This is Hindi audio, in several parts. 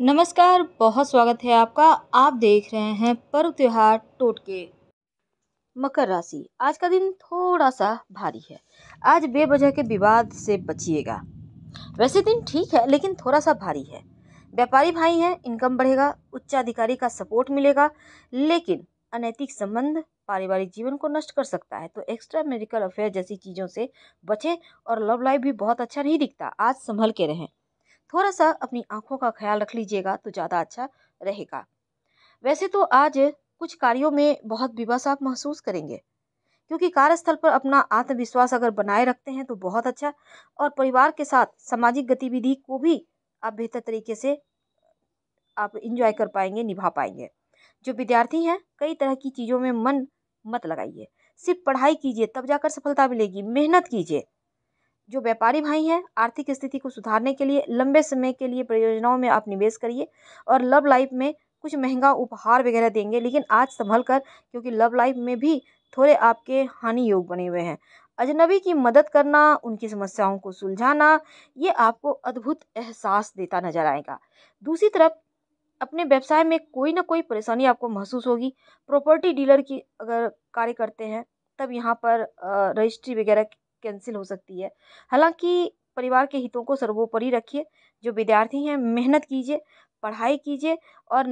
नमस्कार बहुत स्वागत है आपका आप देख रहे हैं पर्व त्योहार टोटके मकर राशि आज का दिन थोड़ा सा भारी है आज बेवजह के विवाद से बचिएगा वैसे दिन ठीक है लेकिन थोड़ा सा भारी है व्यापारी भाई हैं इनकम बढ़ेगा उच्चाधिकारी का सपोर्ट मिलेगा लेकिन अनैतिक संबंध पारिवारिक जीवन को नष्ट कर सकता है तो एक्स्ट्रा मेडिकल अफेयर जैसी चीज़ों से बचें और लव लाइफ भी बहुत अच्छा नहीं दिखता आज संभल के रहें थोड़ा सा अपनी आंखों का ख्याल रख लीजिएगा तो ज़्यादा अच्छा रहेगा वैसे तो आज कुछ कार्यों में बहुत विवश आप महसूस करेंगे क्योंकि कार्यस्थल पर अपना आत्मविश्वास अगर बनाए रखते हैं तो बहुत अच्छा और परिवार के साथ सामाजिक गतिविधि को भी आप बेहतर तरीके से आप इंजॉय कर पाएंगे निभा पाएंगे जो विद्यार्थी हैं कई तरह की चीज़ों में मन मत लगाइए सिर्फ पढ़ाई कीजिए तब जाकर सफलता मिलेगी मेहनत कीजिए जो व्यापारी भाई हैं आर्थिक स्थिति को सुधारने के लिए लंबे समय के लिए परियोजनाओं में आप निवेश करिए और लव लाइफ में कुछ महंगा उपहार वगैरह देंगे लेकिन आज संभल कर क्योंकि लव लाइफ में भी थोड़े आपके हानि योग बने हुए हैं अजनबी की मदद करना उनकी समस्याओं को सुलझाना ये आपको अद्भुत एहसास देता नजर आएगा दूसरी तरफ अपने व्यवसाय में कोई ना कोई परेशानी आपको महसूस होगी प्रॉपर्टी डीलर की अगर कार्य करते हैं तब यहाँ पर रजिस्ट्री वगैरह कैंसिल हो सकती है हालांकि परिवार के हितों को सर्वोपरि रखिए जो विद्यार्थी हैं मेहनत कीजिए पढ़ाई कीजिए और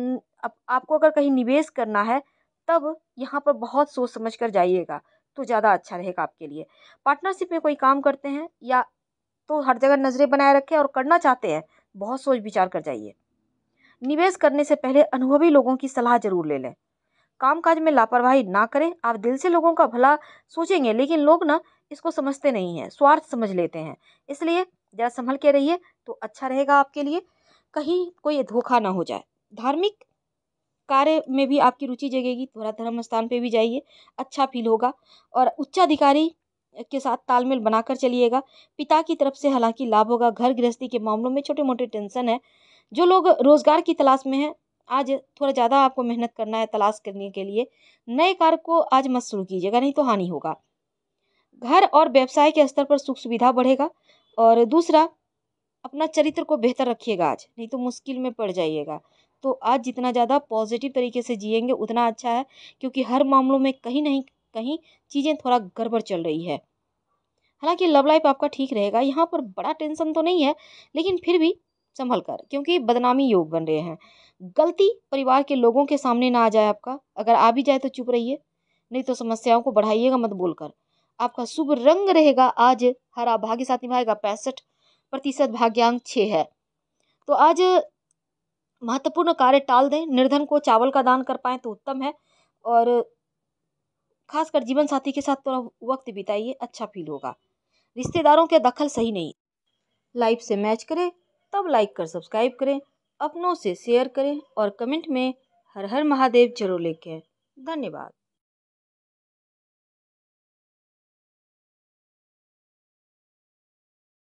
आपको अगर कहीं निवेश करना है तब यहाँ पर बहुत सोच समझ कर जाइएगा तो ज़्यादा अच्छा रहेगा आपके लिए पार्टनरशिप में कोई काम करते हैं या तो हर जगह नज़रें बनाए रखें और करना चाहते हैं बहुत सोच विचार कर जाइए निवेश करने से पहले अनुभवी लोगों की सलाह जरूर ले लें कामकाज में लापरवाही ना करें आप दिल से लोगों का भला सोचेंगे लेकिन लोग ना इसको समझते नहीं हैं स्वार्थ समझ लेते हैं इसलिए ज़रा संभल के रहिए तो अच्छा रहेगा आपके लिए कहीं कोई धोखा ना हो जाए धार्मिक कार्य में भी आपकी रुचि जगेगी थोड़ा धर्म स्थान पर भी जाइए अच्छा फील होगा और उच्चाधिकारी के साथ तालमेल बनाकर चलिएगा पिता की तरफ से हालांकि लाभ होगा घर गृहस्थी के मामलों में छोटे मोटे टेंशन है जो लोग रोजगार की तलाश में हैं आज थोड़ा ज़्यादा आपको मेहनत करना है तलाश करने के लिए नए कार्य को आज मत शुरू कीजिएगा नहीं तो हानि होगा घर और व्यवसाय के स्तर पर सुख सुविधा बढ़ेगा और दूसरा अपना चरित्र को बेहतर रखिएगा आज नहीं तो मुश्किल में पड़ जाइएगा तो आज जितना ज़्यादा पॉजिटिव तरीके से जिएंगे उतना अच्छा है क्योंकि हर मामलों में कहीं नहीं कहीं चीज़ें थोड़ा गड़बड़ चल रही है हालांकि लव लाइफ आपका ठीक रहेगा यहाँ पर बड़ा टेंशन तो नहीं है लेकिन फिर भी संभल कर क्योंकि बदनामी योग बन रहे हैं गलती परिवार के लोगों के सामने ना आ जाए आपका अगर आ भी जाए तो चुप रहिए नहीं तो समस्याओं को बढ़ाइएगा मत बोलकर आपका शुभ रंग रहेगा आज हरा भाग्य साथ निभाएगा पैंसठ प्रतिशत भाग्यांक छः है तो आज महत्वपूर्ण कार्य टाल दें निर्धन को चावल का दान कर पाए तो उत्तम है और खासकर जीवन साथी के साथ थोड़ा वक्त बिताइए अच्छा फील होगा रिश्तेदारों के दखल सही नहीं लाइफ से मैच करें तब लाइक कर सब्सक्राइब करें अपनों से शेयर करें और कमेंट में हर हर महादेव जरूर लिखें धन्यवाद